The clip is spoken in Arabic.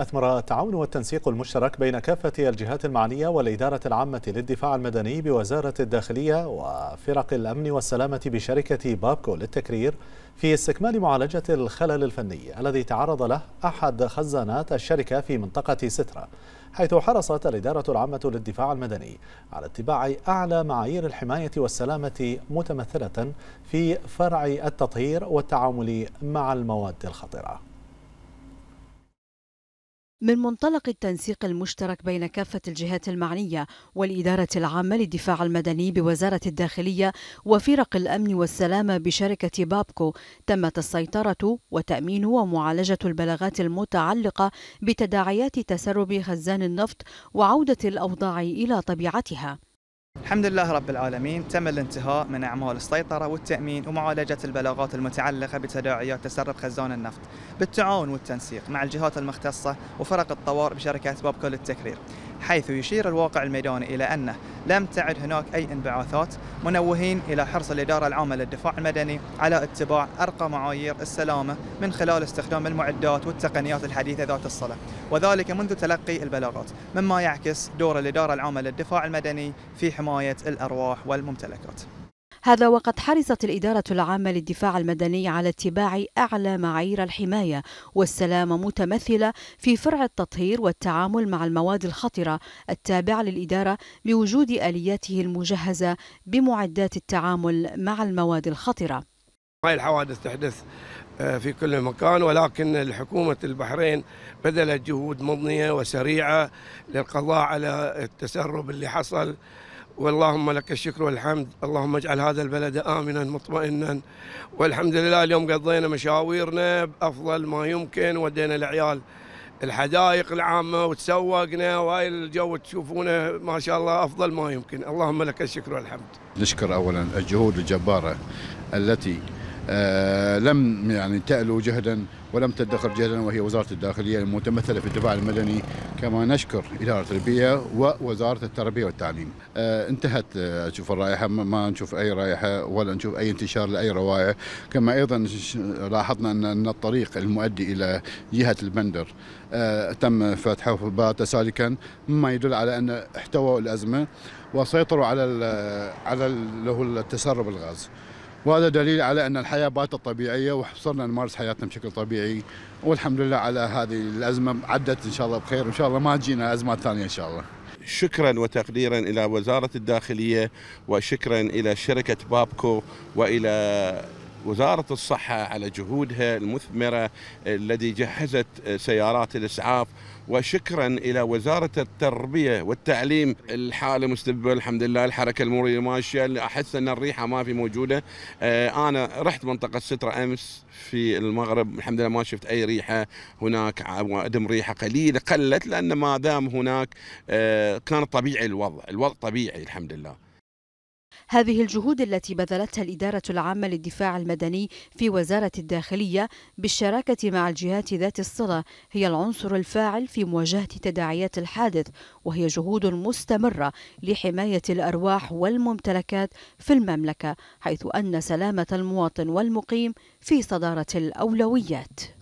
أثمر التعاون والتنسيق المشترك بين كافة الجهات المعنية والإدارة العامة للدفاع المدني بوزارة الداخلية وفرق الأمن والسلامة بشركة بابكو للتكرير في استكمال معالجة الخلل الفني الذي تعرض له أحد خزانات الشركة في منطقة سترة حيث حرصت الإدارة العامة للدفاع المدني على اتباع أعلى معايير الحماية والسلامة متمثلة في فرع التطهير والتعامل مع المواد الخطره من منطلق التنسيق المشترك بين كافة الجهات المعنية والإدارة العامة للدفاع المدني بوزارة الداخلية وفرق الأمن والسلامة بشركة بابكو تمت السيطرة وتأمين ومعالجة البلاغات المتعلقة بتداعيات تسرب خزان النفط وعودة الأوضاع إلى طبيعتها الحمد لله رب العالمين تم الانتهاء من أعمال السيطرة والتأمين ومعالجة البلاغات المتعلقة بتداعيات تسرب خزان النفط بالتعاون والتنسيق مع الجهات المختصة وفرق الطوارئ بشركة بابكو للتكرير حيث يشير الواقع الميداني إلى أنه لم تعد هناك أي انبعاثات منوهين إلى حرص الإدارة العامة للدفاع المدني على اتباع أرقى معايير السلامة من خلال استخدام المعدات والتقنيات الحديثة ذات الصلة وذلك منذ تلقي البلاغات مما يعكس دور الإدارة العامة للدفاع المدني في حماية الأرواح والممتلكات هذا وقد حرصت الإدارة العامة للدفاع المدني على اتباع أعلى معايير الحماية والسلامة متمثلة في فرع التطهير والتعامل مع المواد الخطرة التابعة للإدارة بوجود آلياته المجهزة بمعدات التعامل مع المواد الخطرة هاي الحوادث تحدث آه، في كل مكان ولكن الحكومة البحرين بذلت جهود مضنية وسريعة للقضاء على التسرب اللي حصل واللهم لك الشكر والحمد اللهم اجعل هذا البلد آمنا مطمئنا والحمد لله اليوم قضينا مشاويرنا بأفضل ما يمكن ودينا العيال الحدائق العامة وتسوقنا وهاي الجو تشوفونه ما شاء الله أفضل ما يمكن اللهم لك الشكر والحمد نشكر أولا الجهود الجبارة التي آه، لم يعني تألو جهدا ولم تدخر جهدا وهي وزارة الداخلية المتمثلة في الدفاع المدني كما نشكر إدارة البيئة ووزارة التربية والتعليم آه، انتهت آه، أشوف الرائحة ما نشوف أي رائحة ولا نشوف أي انتشار لأي روائح كما أيضا لاحظنا أن الطريق المؤدي إلى جهة البندر تم فتحه بات سالكا مما يدل على أن احتووا الأزمة وسيطروا على على له التسرب الغاز وهذا دليل على أن الحياة باتت طبيعية وصرنا نمارس حياتنا بشكل طبيعي والحمد لله على هذه الأزمة عدت إن شاء الله بخير وإن شاء الله ما تجينا أزمات ثانية إن شاء الله شكرا وتقديرا الى وزاره الداخليه وشكرا الى شركه بابكو والى وزارة الصحة على جهودها المثمرة الذي جهزت سيارات الإسعاف وشكرا إلى وزارة التربية والتعليم الحالة مستبة الحمد لله الحركة المرورية ماشية اللي أحس أن الريحة ما في موجودة آه، أنا رحت منطقة سترة أمس في المغرب الحمد لله ما شفت أي ريحة هناك وأدم ريحة قليلة قلت لأن ما دام هناك آه، كان طبيعي الوضع الوضع طبيعي الحمد لله هذه الجهود التي بذلتها الإدارة العامة للدفاع المدني في وزارة الداخلية بالشراكة مع الجهات ذات الصلة هي العنصر الفاعل في مواجهة تداعيات الحادث وهي جهود مستمرة لحماية الأرواح والممتلكات في المملكة حيث أن سلامة المواطن والمقيم في صدارة الأولويات